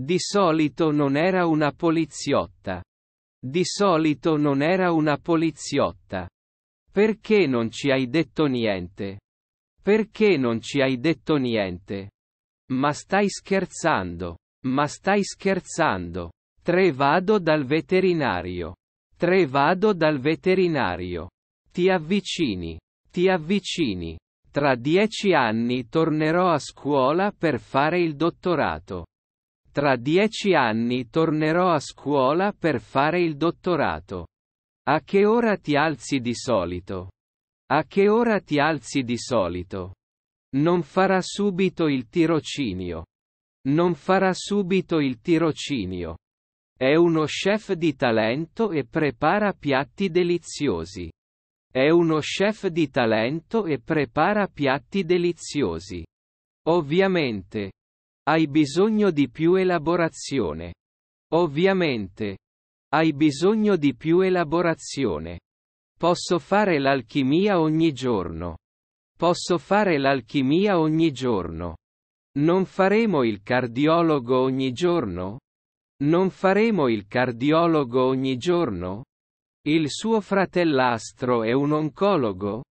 Di solito non era una poliziotta. Di solito non era una poliziotta. Perché non ci hai detto niente? Perché non ci hai detto niente? Ma stai scherzando. Ma stai scherzando. Tre vado dal veterinario. Tre vado dal veterinario. Ti avvicini. Ti avvicini. Tra dieci anni tornerò a scuola per fare il dottorato. Tra dieci anni tornerò a scuola per fare il dottorato. A che ora ti alzi di solito? A che ora ti alzi di solito? Non farà subito il tirocinio. Non farà subito il tirocinio. È uno chef di talento e prepara piatti deliziosi. È uno chef di talento e prepara piatti deliziosi. Ovviamente, hai bisogno di più elaborazione. Ovviamente. Hai bisogno di più elaborazione. Posso fare l'alchimia ogni giorno. Posso fare l'alchimia ogni giorno. Non faremo il cardiologo ogni giorno? Non faremo il cardiologo ogni giorno? Il suo fratellastro è un oncologo?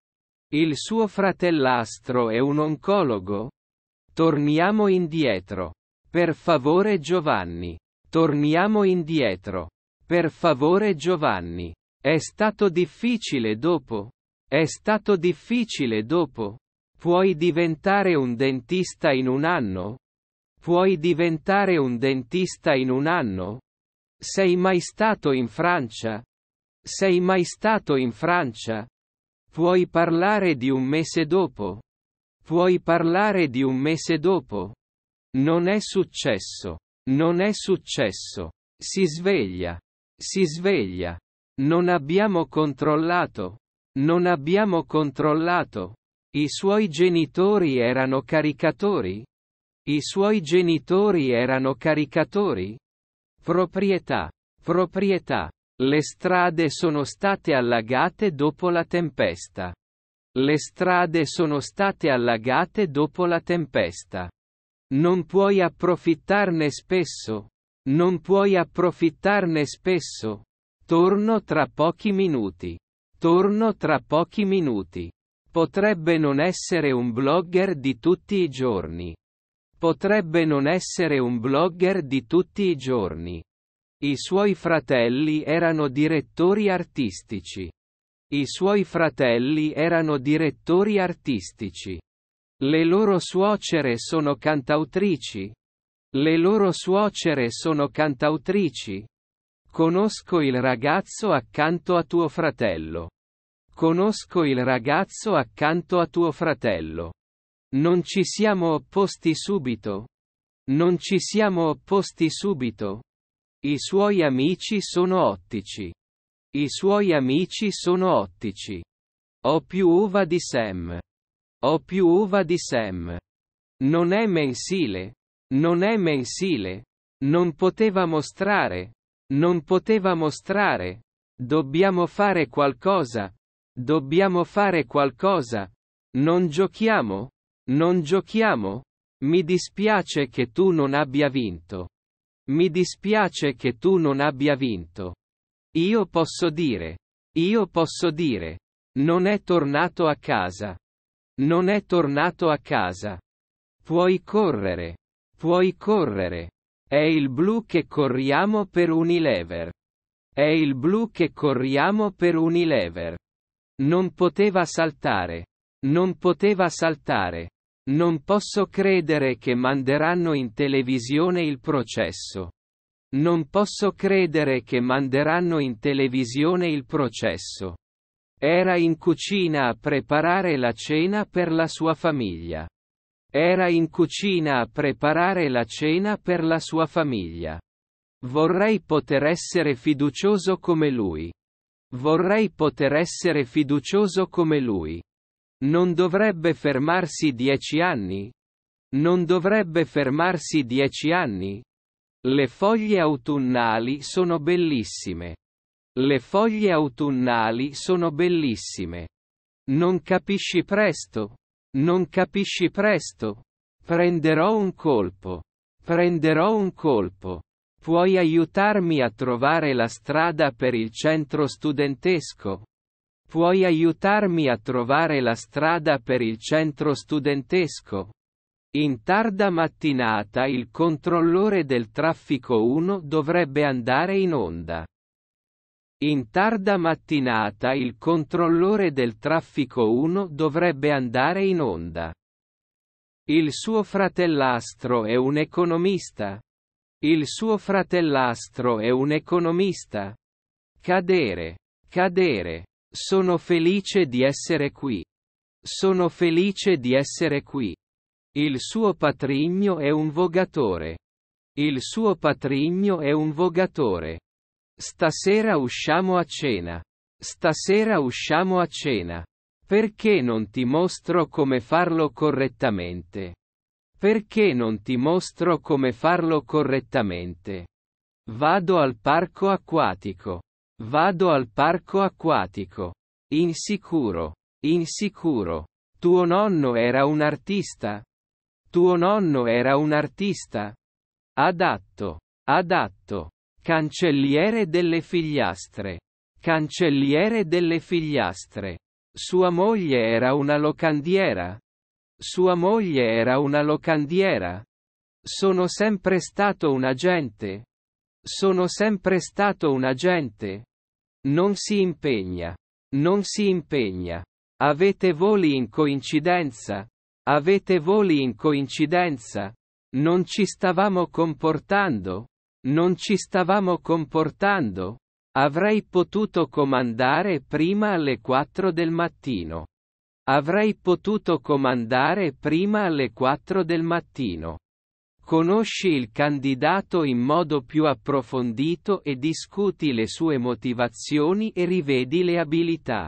Il suo fratellastro è un oncologo? Torniamo indietro. Per favore Giovanni. Torniamo indietro. Per favore Giovanni. È stato difficile dopo. È stato difficile dopo. Puoi diventare un dentista in un anno? Puoi diventare un dentista in un anno? Sei mai stato in Francia? Sei mai stato in Francia? Puoi parlare di un mese dopo? Puoi parlare di un mese dopo. Non è successo. Non è successo. Si sveglia. Si sveglia. Non abbiamo controllato. Non abbiamo controllato. I suoi genitori erano caricatori? I suoi genitori erano caricatori? Proprietà. Proprietà. Le strade sono state allagate dopo la tempesta. Le strade sono state allagate dopo la tempesta. Non puoi approfittarne spesso. Non puoi approfittarne spesso. Torno tra pochi minuti. Torno tra pochi minuti. Potrebbe non essere un blogger di tutti i giorni. Potrebbe non essere un blogger di tutti i giorni. I suoi fratelli erano direttori artistici. I suoi fratelli erano direttori artistici. Le loro suocere sono cantautrici. Le loro suocere sono cantautrici. Conosco il ragazzo accanto a tuo fratello. Conosco il ragazzo accanto a tuo fratello. Non ci siamo opposti subito. Non ci siamo opposti subito. I suoi amici sono ottici. I suoi amici sono ottici. Ho più uva di Sam. Ho più uva di Sam. Non è mensile. Non è mensile. Non poteva mostrare. Non poteva mostrare. Dobbiamo fare qualcosa. Dobbiamo fare qualcosa. Non giochiamo. Non giochiamo. Mi dispiace che tu non abbia vinto. Mi dispiace che tu non abbia vinto. Io posso dire. Io posso dire. Non è tornato a casa. Non è tornato a casa. Puoi correre. Puoi correre. È il blu che corriamo per Unilever. È il blu che corriamo per Unilever. Non poteva saltare. Non poteva saltare. Non posso credere che manderanno in televisione il processo. Non posso credere che manderanno in televisione il processo. Era in cucina a preparare la cena per la sua famiglia. Era in cucina a preparare la cena per la sua famiglia. Vorrei poter essere fiducioso come lui. Vorrei poter essere fiducioso come lui. Non dovrebbe fermarsi dieci anni? Non dovrebbe fermarsi dieci anni? Le foglie autunnali sono bellissime. Le foglie autunnali sono bellissime. Non capisci presto. Non capisci presto. Prenderò un colpo. Prenderò un colpo. Puoi aiutarmi a trovare la strada per il centro studentesco? Puoi aiutarmi a trovare la strada per il centro studentesco? In tarda mattinata il controllore del traffico 1 dovrebbe andare in onda. In tarda mattinata il controllore del traffico 1 dovrebbe andare in onda. Il suo fratellastro è un economista. Il suo fratellastro è un economista. Cadere. Cadere. Sono felice di essere qui. Sono felice di essere qui. Il suo patrigno è un vogatore. Il suo patrigno è un vogatore. Stasera usciamo a cena. Stasera usciamo a cena. Perché non ti mostro come farlo correttamente? Perché non ti mostro come farlo correttamente? Vado al parco acquatico. Vado al parco acquatico. Insicuro. Insicuro. Tuo nonno era un artista? Tuo nonno era un artista. Adatto. Adatto. Cancelliere delle figliastre. Cancelliere delle figliastre. Sua moglie era una locandiera. Sua moglie era una locandiera. Sono sempre stato un agente. Sono sempre stato un agente. Non si impegna. Non si impegna. Avete voli in coincidenza? Avete voli in coincidenza? Non ci stavamo comportando? Non ci stavamo comportando? Avrei potuto comandare prima alle 4 del mattino. Avrei potuto comandare prima alle 4 del mattino. Conosci il candidato in modo più approfondito e discuti le sue motivazioni e rivedi le abilità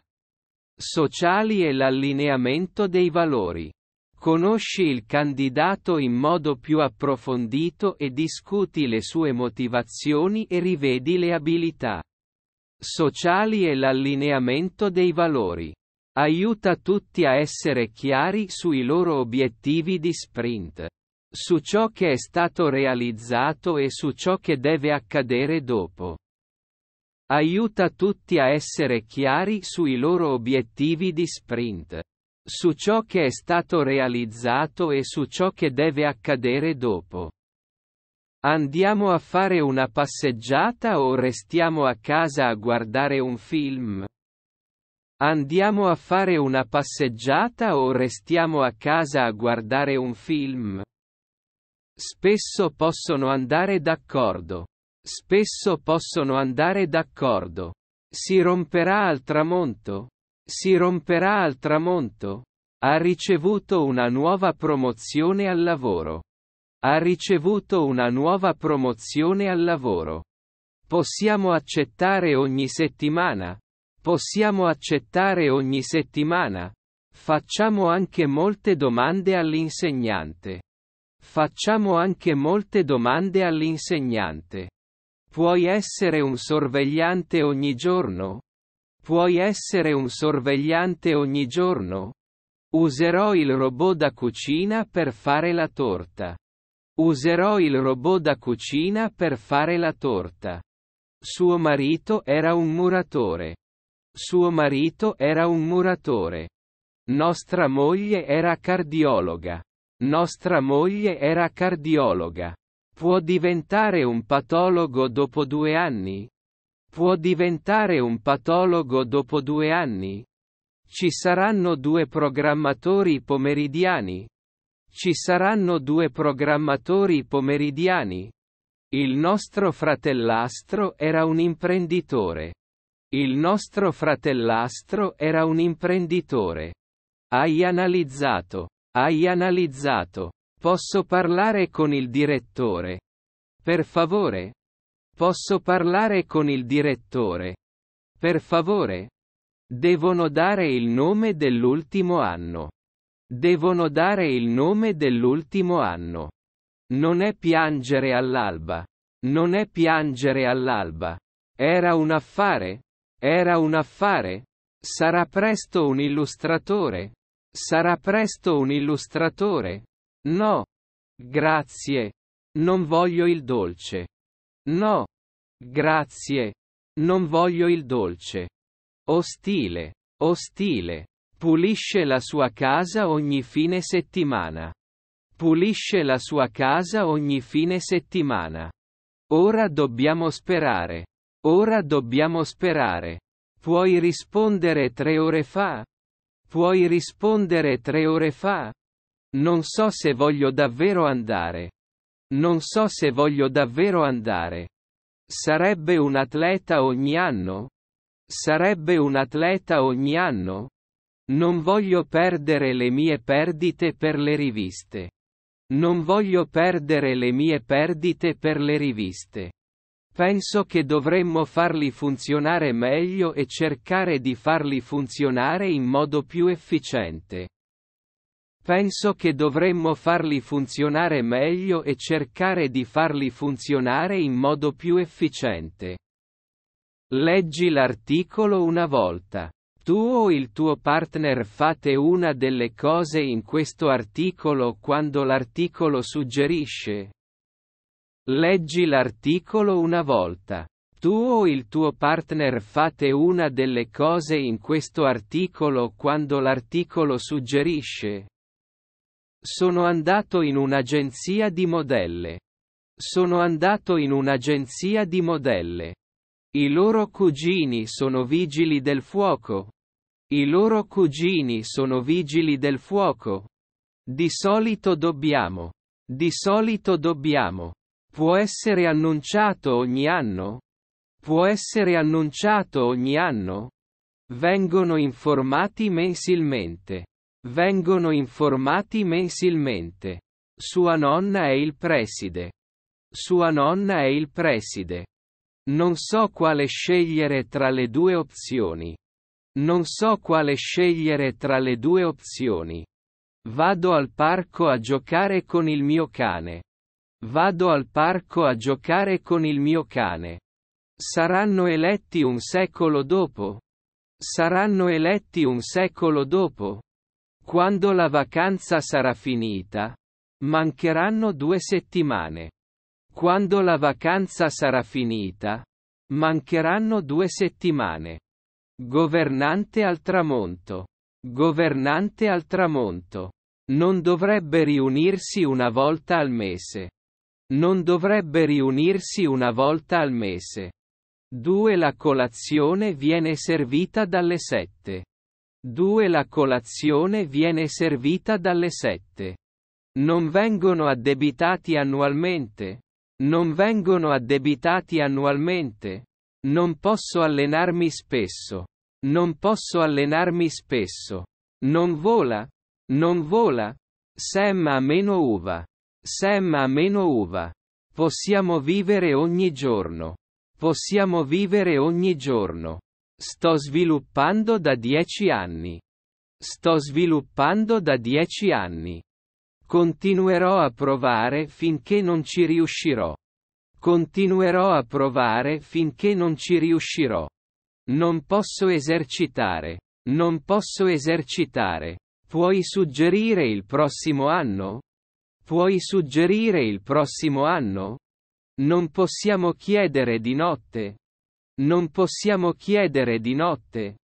sociali e l'allineamento dei valori. Conosci il candidato in modo più approfondito e discuti le sue motivazioni e rivedi le abilità sociali e l'allineamento dei valori. Aiuta tutti a essere chiari sui loro obiettivi di sprint, su ciò che è stato realizzato e su ciò che deve accadere dopo. Aiuta tutti a essere chiari sui loro obiettivi di sprint su ciò che è stato realizzato e su ciò che deve accadere dopo. Andiamo a fare una passeggiata o restiamo a casa a guardare un film? Andiamo a fare una passeggiata o restiamo a casa a guardare un film? Spesso possono andare d'accordo. Spesso possono andare d'accordo. Si romperà al tramonto? Si romperà al tramonto? Ha ricevuto una nuova promozione al lavoro. Ha ricevuto una nuova promozione al lavoro. Possiamo accettare ogni settimana. Possiamo accettare ogni settimana. Facciamo anche molte domande all'insegnante. Facciamo anche molte domande all'insegnante. Puoi essere un sorvegliante ogni giorno? Puoi essere un sorvegliante ogni giorno? Userò il robot da cucina per fare la torta. Userò il robot da cucina per fare la torta. Suo marito era un muratore. Suo marito era un muratore. Nostra moglie era cardiologa. Nostra moglie era cardiologa. Può diventare un patologo dopo due anni? Può diventare un patologo dopo due anni? Ci saranno due programmatori pomeridiani? Ci saranno due programmatori pomeridiani? Il nostro fratellastro era un imprenditore. Il nostro fratellastro era un imprenditore. Hai analizzato. Hai analizzato. Posso parlare con il direttore? Per favore. Posso parlare con il direttore? Per favore. Devono dare il nome dell'ultimo anno. Devono dare il nome dell'ultimo anno. Non è piangere all'alba. Non è piangere all'alba. Era un affare? Era un affare? Sarà presto un illustratore? Sarà presto un illustratore? No. Grazie. Non voglio il dolce. No. Grazie. Non voglio il dolce. Ostile. Ostile. Pulisce la sua casa ogni fine settimana. Pulisce la sua casa ogni fine settimana. Ora dobbiamo sperare. Ora dobbiamo sperare. Puoi rispondere tre ore fa? Puoi rispondere tre ore fa? Non so se voglio davvero andare. Non so se voglio davvero andare. Sarebbe un atleta ogni anno? Sarebbe un atleta ogni anno? Non voglio perdere le mie perdite per le riviste. Non voglio perdere le mie perdite per le riviste. Penso che dovremmo farli funzionare meglio e cercare di farli funzionare in modo più efficiente. Penso che dovremmo farli funzionare meglio e cercare di farli funzionare in modo più efficiente. Leggi l'articolo una volta. Tu o il tuo partner fate una delle cose in questo articolo quando l'articolo suggerisce. Leggi l'articolo una volta. Tu o il tuo partner fate una delle cose in questo articolo quando l'articolo suggerisce. Sono andato in un'agenzia di modelle. Sono andato in un'agenzia di modelle. I loro cugini sono vigili del fuoco. I loro cugini sono vigili del fuoco. Di solito dobbiamo. Di solito dobbiamo. Può essere annunciato ogni anno? Può essere annunciato ogni anno? Vengono informati mensilmente. Vengono informati mensilmente. Sua nonna è il preside. Sua nonna è il preside. Non so quale scegliere tra le due opzioni. Non so quale scegliere tra le due opzioni. Vado al parco a giocare con il mio cane. Vado al parco a giocare con il mio cane. Saranno eletti un secolo dopo? Saranno eletti un secolo dopo? Quando la vacanza sarà finita? Mancheranno due settimane. Quando la vacanza sarà finita? Mancheranno due settimane. Governante al tramonto. Governante al tramonto. Non dovrebbe riunirsi una volta al mese. Non dovrebbe riunirsi una volta al mese. 2. La colazione viene servita dalle sette. 2. La colazione viene servita dalle 7. Non vengono addebitati annualmente. Non vengono addebitati annualmente. Non posso allenarmi spesso. Non posso allenarmi spesso. Non vola. Non vola. Sam ha meno uva. Sam ha meno uva. Possiamo vivere ogni giorno. Possiamo vivere ogni giorno. Sto sviluppando da dieci anni. Sto sviluppando da dieci anni. Continuerò a provare finché non ci riuscirò. Continuerò a provare finché non ci riuscirò. Non posso esercitare. Non posso esercitare. Puoi suggerire il prossimo anno? Puoi suggerire il prossimo anno? Non possiamo chiedere di notte, non possiamo chiedere di notte.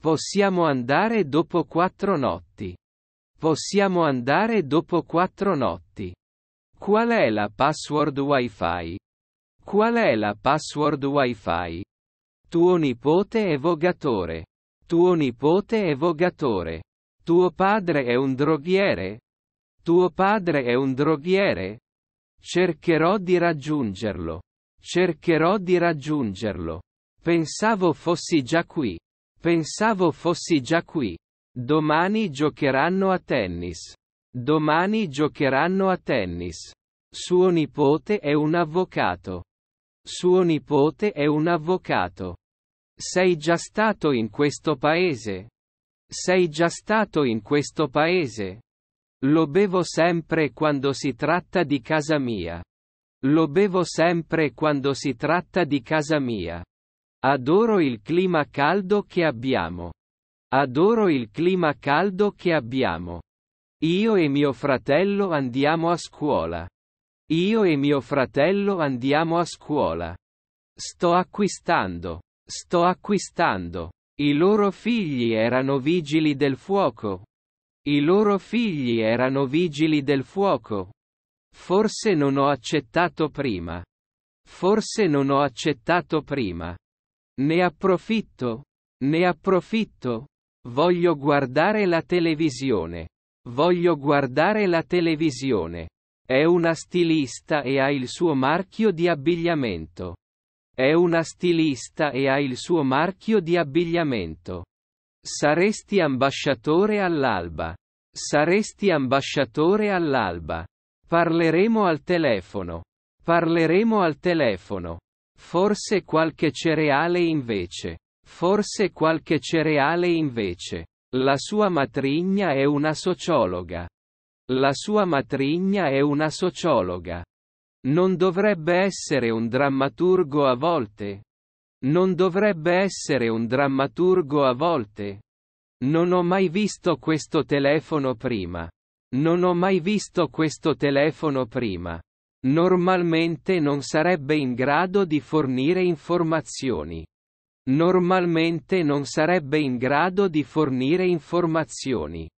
Possiamo andare dopo quattro notti. Possiamo andare dopo quattro notti. Qual è la password wifi? Qual è la password wifi? Tuo nipote è vogatore. Tuo nipote è vogatore. Tuo padre è un droghiere. Tuo padre è un droghiere. Cercherò di raggiungerlo. Cercherò di raggiungerlo. Pensavo fossi già qui. Pensavo fossi già qui. Domani giocheranno a tennis. Domani giocheranno a tennis. Suo nipote è un avvocato. Suo nipote è un avvocato. Sei già stato in questo paese? Sei già stato in questo paese? Lo bevo sempre quando si tratta di casa mia. Lo bevo sempre quando si tratta di casa mia. Adoro il clima caldo che abbiamo. Adoro il clima caldo che abbiamo. Io e mio fratello andiamo a scuola. Io e mio fratello andiamo a scuola. Sto acquistando. Sto acquistando. I loro figli erano vigili del fuoco. I loro figli erano vigili del fuoco. Forse non ho accettato prima. Forse non ho accettato prima. Ne approfitto. Ne approfitto. Voglio guardare la televisione. Voglio guardare la televisione. È una stilista e ha il suo marchio di abbigliamento. È una stilista e ha il suo marchio di abbigliamento. Saresti ambasciatore all'alba. Saresti ambasciatore all'alba. Parleremo al telefono. Parleremo al telefono. Forse qualche cereale invece. Forse qualche cereale invece. La sua matrigna è una sociologa. La sua matrigna è una sociologa. Non dovrebbe essere un drammaturgo a volte. Non dovrebbe essere un drammaturgo a volte. Non ho mai visto questo telefono prima. Non ho mai visto questo telefono prima. Normalmente non sarebbe in grado di fornire informazioni. Normalmente non sarebbe in grado di fornire informazioni.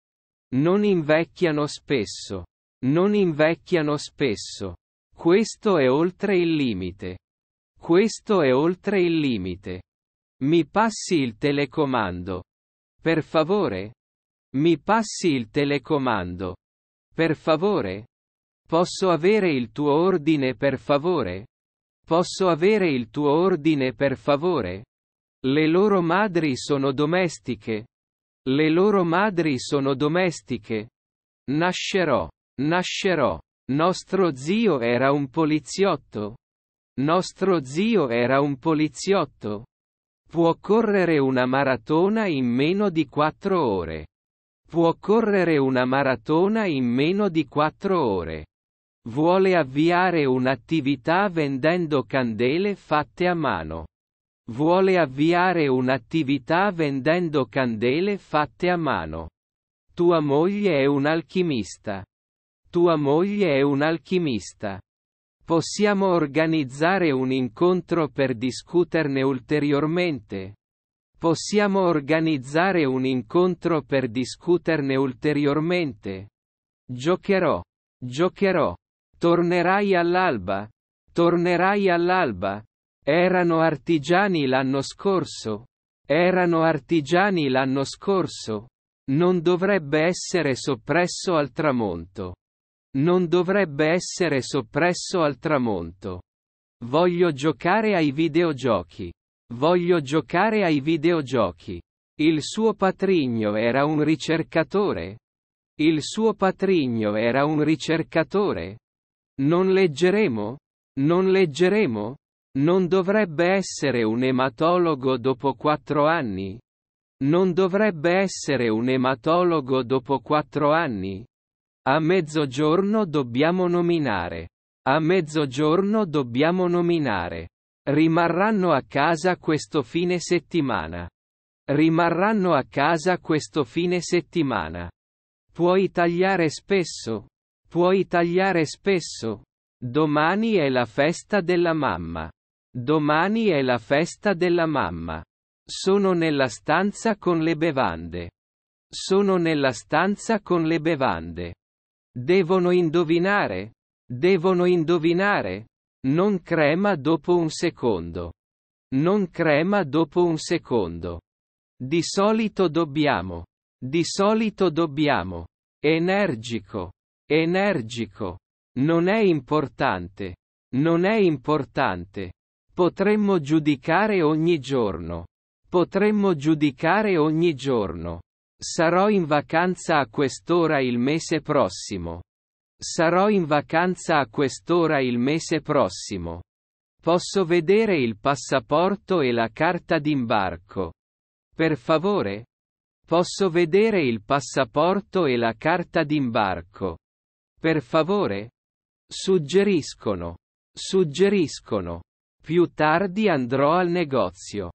Non invecchiano spesso. Non invecchiano spesso. Questo è oltre il limite. Questo è oltre il limite. Mi passi il telecomando. Per favore. Mi passi il telecomando. Per favore. Posso avere il tuo ordine per favore? Posso avere il tuo ordine per favore? Le loro madri sono domestiche. Le loro madri sono domestiche. Nascerò. Nascerò. Nostro zio era un poliziotto. Nostro zio era un poliziotto. Può correre una maratona in meno di quattro ore. Può correre una maratona in meno di quattro ore. Vuole avviare un'attività vendendo candele fatte a mano. Vuole avviare un'attività vendendo candele fatte a mano. Tua moglie è un Tua moglie è un alchimista. Possiamo organizzare un incontro per discuterne ulteriormente. Possiamo organizzare un incontro per discuterne ulteriormente. Giocherò. Giocherò. Tornerai all'alba. Tornerai all'alba. Erano artigiani l'anno scorso. Erano artigiani l'anno scorso. Non dovrebbe essere soppresso al tramonto. Non dovrebbe essere soppresso al tramonto. Voglio giocare ai videogiochi. Voglio giocare ai videogiochi. Il suo patrigno era un ricercatore. Il suo patrigno era un ricercatore. Non leggeremo? Non leggeremo? Non dovrebbe essere un ematologo dopo quattro anni? Non dovrebbe essere un ematologo dopo quattro anni? A mezzogiorno dobbiamo nominare. A mezzogiorno dobbiamo nominare. Rimarranno a casa questo fine settimana. Rimarranno a casa questo fine settimana. Puoi tagliare spesso? Puoi tagliare spesso. Domani è la festa della mamma. Domani è la festa della mamma. Sono nella stanza con le bevande. Sono nella stanza con le bevande. Devono indovinare. Devono indovinare. Non crema dopo un secondo. Non crema dopo un secondo. Di solito dobbiamo. Di solito dobbiamo. Energico. Energico. Non è importante. Non è importante. Potremmo giudicare ogni giorno. Potremmo giudicare ogni giorno. Sarò in vacanza a quest'ora il mese prossimo. Sarò in vacanza a quest'ora il mese prossimo. Posso vedere il passaporto e la carta d'imbarco. Per favore? Posso vedere il passaporto e la carta d'imbarco. Per favore? Suggeriscono. Suggeriscono. Più tardi andrò al negozio.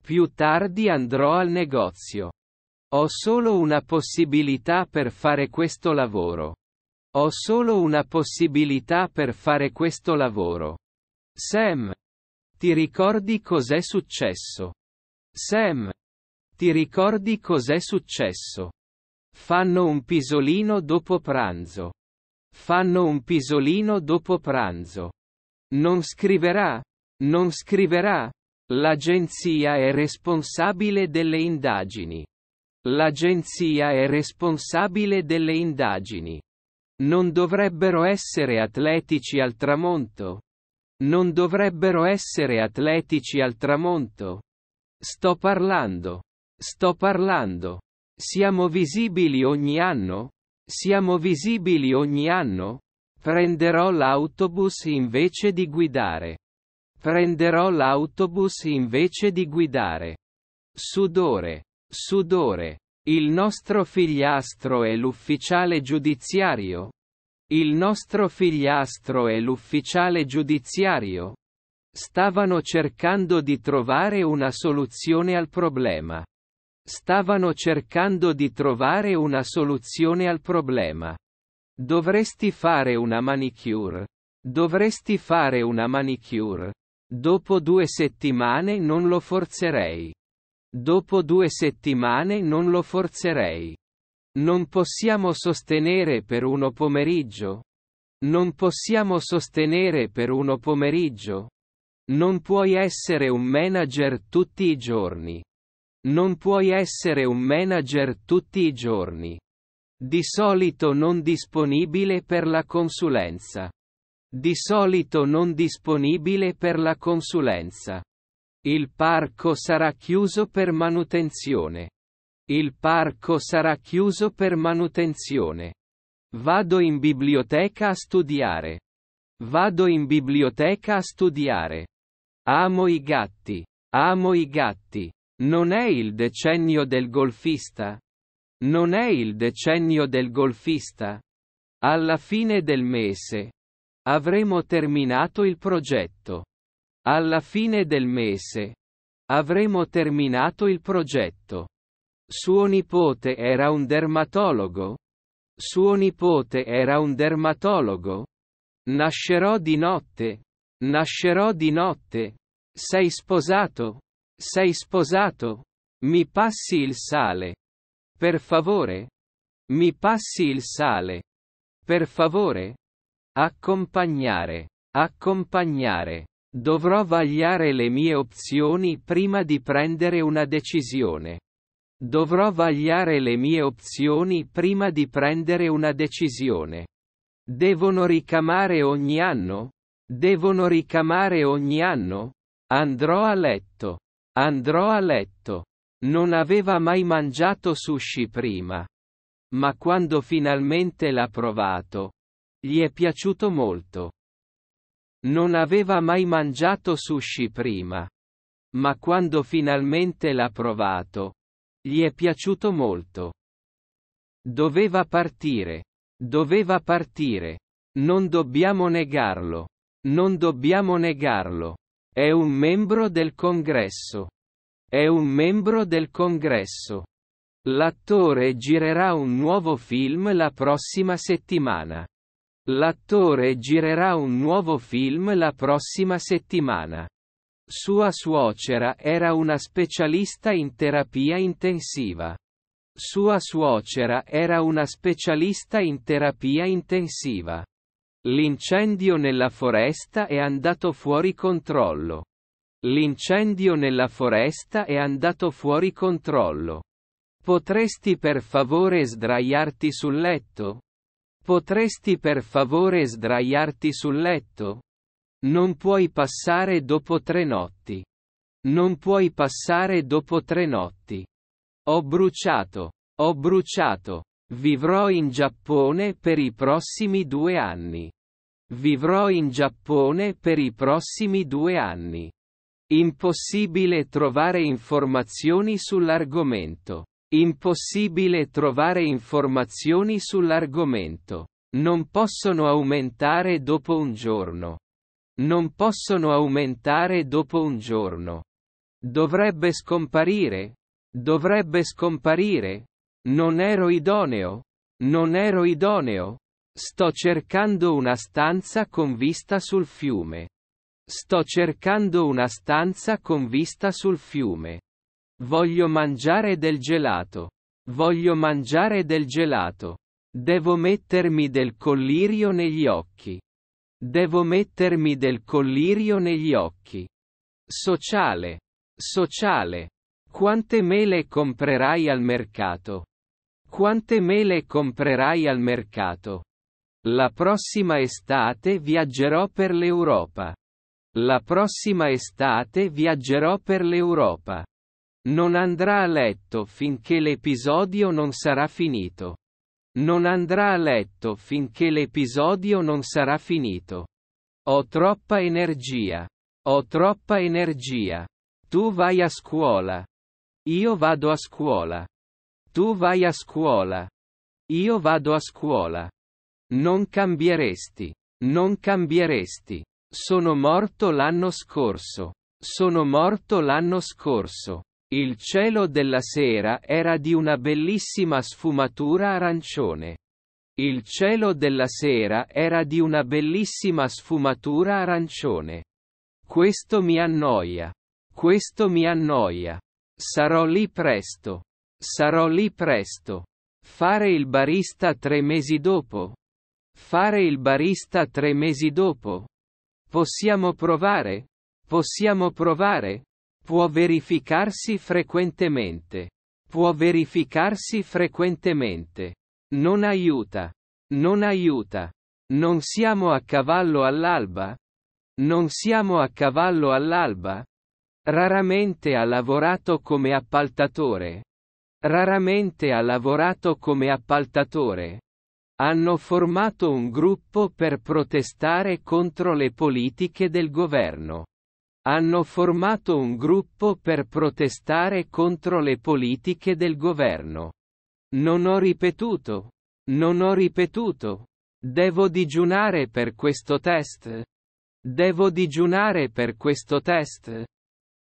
Più tardi andrò al negozio. Ho solo una possibilità per fare questo lavoro. Ho solo una possibilità per fare questo lavoro. Sam. Ti ricordi cos'è successo? Sam. Ti ricordi cos'è successo? Fanno un pisolino dopo pranzo. Fanno un pisolino dopo pranzo. Non scriverà? Non scriverà? L'agenzia è responsabile delle indagini. L'agenzia è responsabile delle indagini. Non dovrebbero essere atletici al tramonto. Non dovrebbero essere atletici al tramonto. Sto parlando. Sto parlando. Siamo visibili ogni anno? Siamo visibili ogni anno? Prenderò l'autobus invece di guidare. Prenderò l'autobus invece di guidare. Sudore. Sudore. Il nostro figliastro è l'ufficiale giudiziario? Il nostro figliastro è l'ufficiale giudiziario? Stavano cercando di trovare una soluzione al problema. Stavano cercando di trovare una soluzione al problema. Dovresti fare una manicure. Dovresti fare una manicure. Dopo due settimane non lo forzerei. Dopo due settimane non lo forzerei. Non possiamo sostenere per uno pomeriggio. Non possiamo sostenere per uno pomeriggio. Non puoi essere un manager tutti i giorni. Non puoi essere un manager tutti i giorni. Di solito non disponibile per la consulenza. Di solito non disponibile per la consulenza. Il parco sarà chiuso per manutenzione. Il parco sarà chiuso per manutenzione. Vado in biblioteca a studiare. Vado in biblioteca a studiare. Amo i gatti. Amo i gatti. Non è il decennio del golfista. Non è il decennio del golfista. Alla fine del mese. Avremo terminato il progetto. Alla fine del mese. Avremo terminato il progetto. Suo nipote era un dermatologo? Suo nipote era un dermatologo? Nascerò di notte. Nascerò di notte. Sei sposato? Sei sposato? Mi passi il sale. Per favore? Mi passi il sale. Per favore? Accompagnare. Accompagnare. Dovrò vagliare le mie opzioni prima di prendere una decisione. Dovrò vagliare le mie opzioni prima di prendere una decisione. Devono ricamare ogni anno? Devono ricamare ogni anno? Andrò a letto. Andrò a letto. Non aveva mai mangiato sushi prima. Ma quando finalmente l'ha provato, gli è piaciuto molto. Non aveva mai mangiato sushi prima. Ma quando finalmente l'ha provato, gli è piaciuto molto. Doveva partire. Doveva partire. Non dobbiamo negarlo. Non dobbiamo negarlo. È un membro del congresso. È un membro del congresso. L'attore girerà un nuovo film la prossima settimana. L'attore girerà un nuovo film la prossima settimana. Sua suocera era una specialista in terapia intensiva. Sua suocera era una specialista in terapia intensiva. L'incendio nella foresta è andato fuori controllo. L'incendio nella foresta è andato fuori controllo. Potresti per favore sdraiarti sul letto? Potresti per favore sdraiarti sul letto? Non puoi passare dopo tre notti. Non puoi passare dopo tre notti. Ho bruciato. Ho bruciato. Vivrò in Giappone per i prossimi due anni. Vivrò in Giappone per i prossimi due anni. Impossibile trovare informazioni sull'argomento. Impossibile trovare informazioni sull'argomento. Non possono aumentare dopo un giorno. Non possono aumentare dopo un giorno. Dovrebbe scomparire. Dovrebbe scomparire. Non ero idoneo. Non ero idoneo. Sto cercando una stanza con vista sul fiume. Sto cercando una stanza con vista sul fiume. Voglio mangiare del gelato. Voglio mangiare del gelato. Devo mettermi del collirio negli occhi. Devo mettermi del collirio negli occhi. Sociale. Sociale. Quante mele comprerai al mercato? Quante mele comprerai al mercato? La prossima estate viaggerò per l'Europa. La prossima estate viaggerò per l'Europa. Non andrà a letto finché l'episodio non sarà finito. Non andrà a letto finché l'episodio non sarà finito. Ho troppa energia. Ho troppa energia. Tu vai a scuola. Io vado a scuola. Tu vai a scuola. Io vado a scuola. Non cambieresti. Non cambieresti. Sono morto l'anno scorso. Sono morto l'anno scorso. Il cielo della sera era di una bellissima sfumatura arancione. Il cielo della sera era di una bellissima sfumatura arancione. Questo mi annoia. Questo mi annoia. Sarò lì presto. Sarò lì presto. Fare il barista tre mesi dopo. Fare il barista tre mesi dopo. Possiamo provare? Possiamo provare? Può verificarsi frequentemente. Può verificarsi frequentemente. Non aiuta. Non aiuta. Non siamo a cavallo all'alba? Non siamo a cavallo all'alba? Raramente ha lavorato come appaltatore. Raramente ha lavorato come appaltatore. Hanno formato un gruppo per protestare contro le politiche del governo. Hanno formato un gruppo per protestare contro le politiche del governo. Non ho ripetuto. Non ho ripetuto. Devo digiunare per questo test? Devo digiunare per questo test?